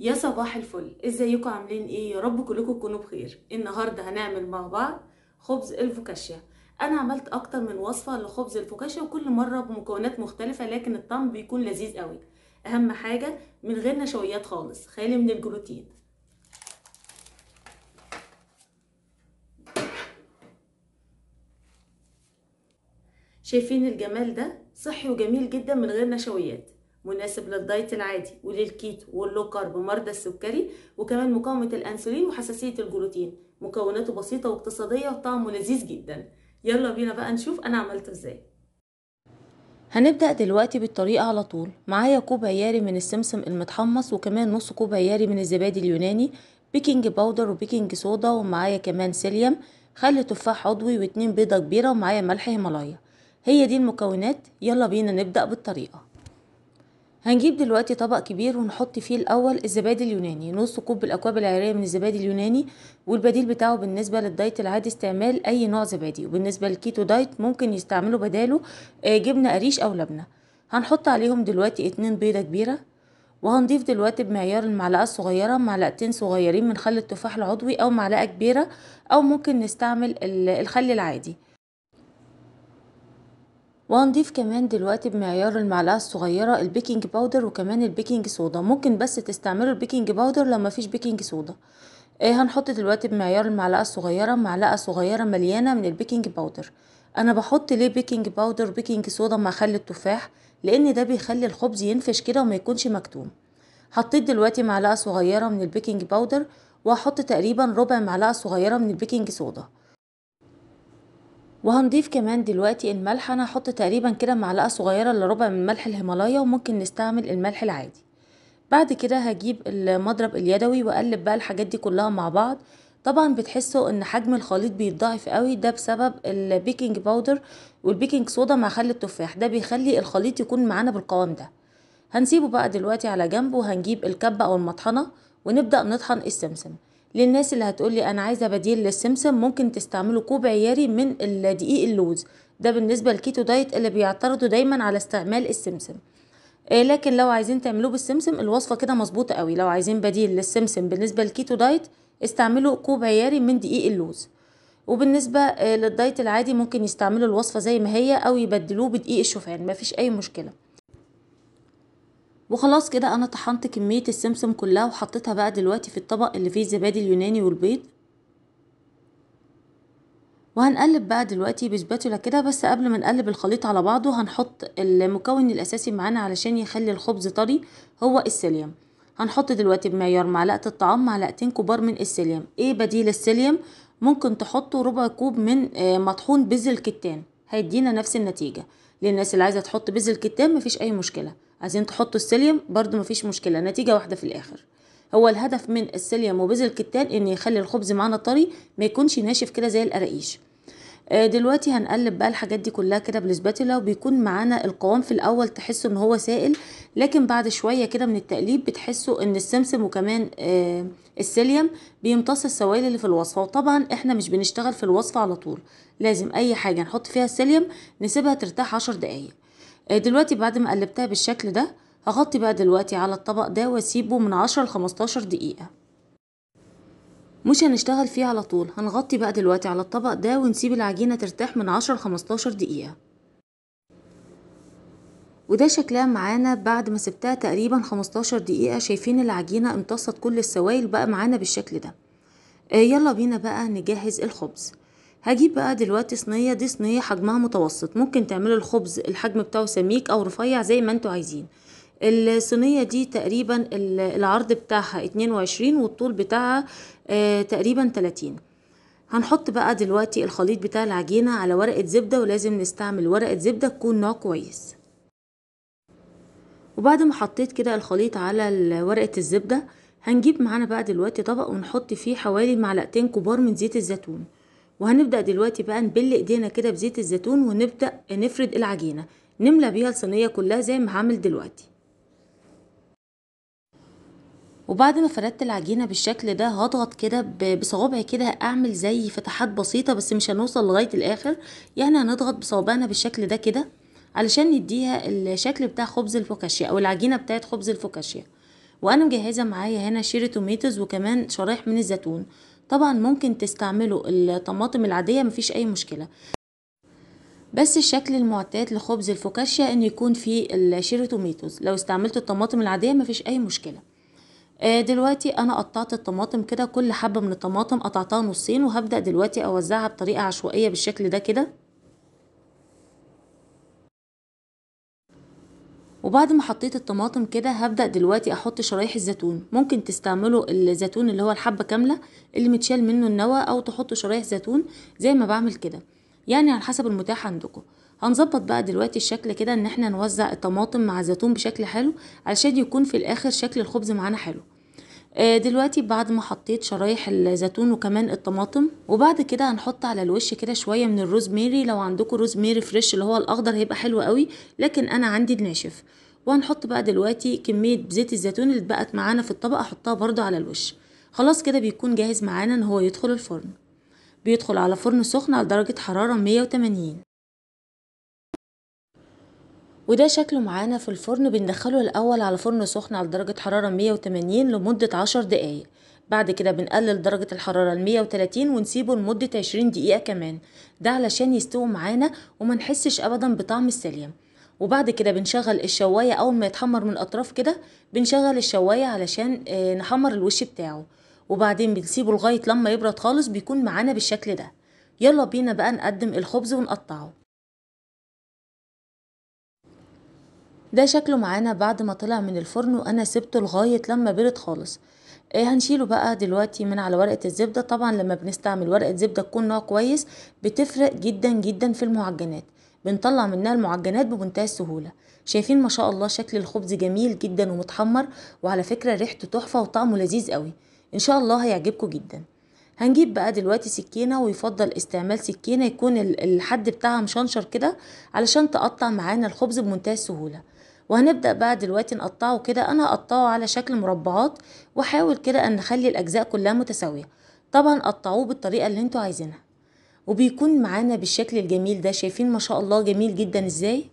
يا صباح الفل ازيكم عاملين ايه يا رب كلكم تكونوا بخير النهارده هنعمل مع بعض خبز الفوكاشيا انا عملت اكتر من وصفه لخبز الفوكاشيا وكل مره بمكونات مختلفه لكن الطعم بيكون لذيذ قوي اهم حاجه من غير نشويات خالص خالي من الجلوتين شايفين الجمال ده صحي وجميل جدا من غير نشويات مناسب للدايت العادي وللكيتو واللو كارب مرضى السكري وكمان مقاومه الانسولين وحساسيه الجلوتين مكوناته بسيطه واقتصاديه وطعمه لذيذ جدا يلا بينا بقى نشوف انا عملته ازاي هنبدأ دلوقتي بالطريقة على طول معايا كوب عياري من السمسم المتحمص وكمان نص كوب عياري من الزبادي اليوناني بيكنج باودر وبيكنج صودا ومعايا كمان سيليوم خل تفاح عضوي واتنين بيضة كبيرة ومعايا ملح هيمالايا هي دي المكونات يلا بينا نبدأ بالطريقة هنجيب دلوقتي طبق كبير ونحط فيه الاول الزبادي اليوناني نص كوب الاكواب العيريه من الزبادي اليوناني والبديل بتاعه بالنسبه للدايت العادي استعمال اي نوع زبادي وبالنسبه للكيتو دايت ممكن يستعملوا بداله آه، جبنه قريش او لبنه هنحط عليهم دلوقتي اتنين بيضه كبيره وهنضيف دلوقتي بمعيار المعلقه الصغيره معلقتين صغيرين من خل التفاح العضوي او معلقه كبيره او ممكن نستعمل الخل العادي وهنضيف كمان دلوقتي بمعيار المعلقه الصغيره البيكنج باودر وكمان البيكنج صودا ممكن بس تستعملوا البيكنج باودر لو مفيش بيكنج صودا ايه هنحط دلوقتي بمعيار المعلقه الصغيره معلقه صغيره مليانه من البيكنج باودر انا بحط ليه بيكنج باودر بيكنج صودا مع خل التفاح لان ده بيخلي الخبز ينفش كده وما يكونش مكتوم حطيت دلوقتي معلقه صغيره من البيكنج باودر وهحط تقريبا ربع معلقه صغيره من البيكنج صودا وهنضيف كمان دلوقتي الملح انا هحط تقريبا كده معلقه صغيره لربع من ملح الهيمالايا وممكن نستعمل الملح العادي بعد كده هجيب المضرب اليدوي واقلب بقى الحاجات دي كلها مع بعض طبعا بتحسوا ان حجم الخليط بيتضاعف قوي ده بسبب البيكنج باودر والبيكنج صودا مع خل التفاح ده بيخلي الخليط يكون معانا بالقوام ده هنسيبه بقى دلوقتي على جنب وهنجيب الكبه او المطحنه ونبدا نطحن السمسم للناس اللي هتقولي انا عايزه بديل للسمسم ممكن تستعملوا كوب عياري من دقيق اللوز ده بالنسبه للكيتو دايت اللي بيعترضوا دايما على استعمال السمسم آه، لكن لو عايزين تعملوه بالسمسم الوصفه كده مظبوطه قوي لو عايزين بديل للسمسم بالنسبه للكيتو دايت استعملوا كوب عياري من دقيق اللوز وبالنسبه آه، للدايت العادي ممكن يستعملوا الوصفه زي ما هي او يبدلوه بدقيق الشوفان مفيش اي مشكله وخلاص كده انا طحنت كمية السمسم كلها وحطيتها بقى دلوقتي في الطبق اللي فيه الزبادي اليوناني والبيض وهنقلب بقى دلوقتي بسباتولا كده بس قبل ما نقلب الخليط على بعضه هنحط المكون الاساسي معانا علشان يخلي الخبز طري هو السيليوم هنحط دلوقتي بمعيار معلقة الطعام معلقتين كبار من السيليوم ايه بديل السيليوم ممكن تحطوا ربع كوب من آه، مطحون بزل كتان هيدينا نفس النتيجة للناس اللي عايزة تحط بزل كتان مفيش اي مشكلة عايزين تحطوا السيليوم برضو مفيش مشكلة نتيجة واحدة في الآخر هو الهدف من السيليوم وبذل الكتان ان يخلي الخبز معانا طري ما يكونش ناشف كده زي القراقيش آه، دلوقتي هنقلب بقى الحاجات دي كلها كده بالسباتولا وبيكون معانا القوام في الاول تحسوا ان هو سائل لكن بعد شويه كده من التقليب بتحسوا ان السمسم وكمان آه، السيليوم بيمتص السوائل اللي في الوصفه وطبعا احنا مش بنشتغل في الوصفه على طول لازم اي حاجه نحط فيها السيليوم نسيبها ترتاح عشر دقايق آه، دلوقتي بعد ما قلبتها بالشكل ده هغطي بقى دلوقتي على الطبق ده واسيبه من عشرة لخمستاشر دقيقة مش هنشتغل فيه على طول هنغطي بقى دلوقتي على الطبق ده ونسيب العجينة ترتاح من عشرة لخمستاشر دقيقة وده شكلها معانا بعد ما سبتها تقريبا خمستاشر دقيقة شايفين العجينة امتصت كل السوائل بقى معانا بالشكل ده آه، يلا بينا بقى نجهز الخبز هجيب بقى دلوقتي صينيه دي صينيه حجمها متوسط ممكن تعملوا الخبز الحجم بتاعه سميك او رفيع زي ما انتوا عايزين الصينيه دي تقريبا العرض بتاعها اتنين وعشرين والطول بتاعها آه، تقريبا تلاتين هنحط بقى دلوقتي الخليط بتاع العجينه على ورقه زبده ولازم نستعمل ورقه زبده تكون نوع كويس وبعد ما حطيت كده الخليط على ورقه الزبده هنجيب معانا بقى دلوقتي طبق ونحط فيه حوالي معلقتين كبار من زيت الزيتون وهنبدأ دلوقتي بقى نبل ايدينا كده بزيت الزيتون ونبدأ نفرد العجينة نملى بيها الصينية كلها زي ما هعمل دلوقتي وبعد ما فردت العجينة بالشكل ده هضغط كده بصوابعي كده اعمل زي فتحات بسيطة بس مش هنوصل لغاية الاخر يعني هنضغط بصوابعنا بالشكل ده كده علشان نديها الشكل بتاع خبز الفوكاشيا او العجينة بتاعت خبز الفوكاشيا وانا مجهزة معايا هنا شيري توميتوز وكمان شرايح من الزيتون طبعا ممكن تستعملوا الطماطم العادية مفيش اي مشكلة بس الشكل المعتاد لخبز الفوكاشيا ان يكون فيه الشيري توميتوز لو استعملت الطماطم العادية مفيش اي مشكلة آه دلوقتي انا قطعت الطماطم كده كل حبة من الطماطم قطعتها نصين وهبدأ دلوقتي اوزعها بطريقة عشوائية بالشكل ده كده وبعد ما حطيت الطماطم كده هبدأ دلوقتي احط شرايح الزيتون ممكن تستعملوا الزيتون اللي هو الحبة كاملة اللي متشال منه النوى او تحطوا شرايح زيتون زي ما بعمل كده يعني على حسب المتاح عندكم هنظبط بقى دلوقتي الشكل كده ان احنا نوزع الطماطم مع الزيتون بشكل حلو علشان يكون في الاخر شكل الخبز معانا حلو آه، دلوقتي بعد ما حطيت شرايح الزيتون وكمان الطماطم وبعد كده هنحط على الوش كده شويه من الروزميري لو عندكم روزميري فريش اللي هو الاخضر هيبقى حلو قوي لكن انا عندي الناشف وهنحط بقى دلوقتي كميه زيت الزيتون اللي اتبقت معانا في الطبق احطها برده على الوش خلاص كده بيكون جاهز معانا ان هو يدخل الفرن بيدخل على فرن سخن على درجه حراره 180 وده شكله معانا في الفرن بندخله الاول على فرن سخن على درجه حراره 180 لمده 10 دقائق بعد كده بنقلل درجة الحرارة ل 130 ونسيبه لمدة 20 دقيقة كمان ده علشان يستوي معانا وما نحسش ابدا بطعم السليم وبعد كده بنشغل الشواية اول ما يتحمر من الاطراف كده بنشغل الشواية علشان آه، نحمر الوش بتاعه وبعدين بنسيبه لغاية لما يبرد خالص بيكون معانا بالشكل ده يلا بينا بقى نقدم الخبز ونقطعه ده شكله معانا بعد ما طلع من الفرن وانا سبته لغاية لما برد خالص إيه هنشيله بقى دلوقتي من على ورقة الزبدة طبعا لما بنستعمل ورقة زبدة تكون نوع كويس بتفرق جدا جدا في المعجنات بنطلع منها المعجنات بمنتهى السهولة شايفين ما شاء الله شكل الخبز جميل جدا ومتحمر وعلى فكرة ريحته تحفة وطعمه لذيذ قوي ان شاء الله هيعجبكم جدا هنجيب بقى دلوقتي سكينة ويفضل استعمال سكينة يكون الحد بتاعها مشنشر كده علشان تقطع معانا الخبز بمنتهى السهولة وهنبدأ بقى دلوقتي نقطعه كده أنا هقطعه على شكل مربعات واحاول كده أن أخلي الأجزاء كلها متساوية طبعا قطعوه بالطريقة اللي انتوا عايزينها وبيكون معانا بالشكل الجميل ده شايفين ما شاء الله جميل جدا ازاي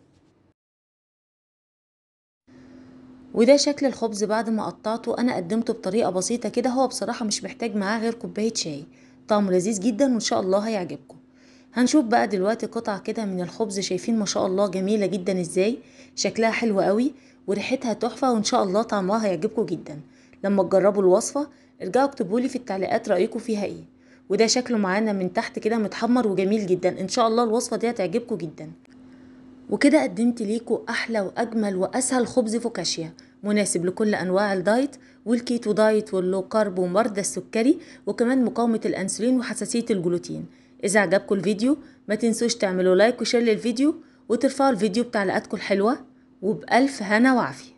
وده شكل الخبز بعد ما قطعته انا قدمته بطريقه بسيطه كده هو بصراحه مش محتاج معاه غير كوبايه شاي طعمه لذيذ جدا وان شاء الله هيعجبكم هنشوف بقى دلوقتي قطع كده من الخبز شايفين ما شاء الله جميلة جدا ازاي شكلها حلو قوي وريحتها تحفة وان شاء الله طعمها هيعجبكم جدا لما تجربوا الوصفة ارجعوا اكتبولي في التعليقات رأيكم فيها ايه وده شكله معانا من تحت كده متحمر وجميل جدا ان شاء الله الوصفة دي هتعجبكم جدا وكده قدمت ليكوا احلى واجمل واسهل خبز فوكاشيا مناسب لكل انواع الدايت والكيتو دايت واللو كارب ومرضى السكري وكمان مقاومه الانسولين وحساسيه الجلوتين إذا عجبكم الفيديو ما تنسوش تعملوا لايك وشير للفيديو وترفعوا الفيديو بتعليقاتكم الحلوة وبألف هنا وعافية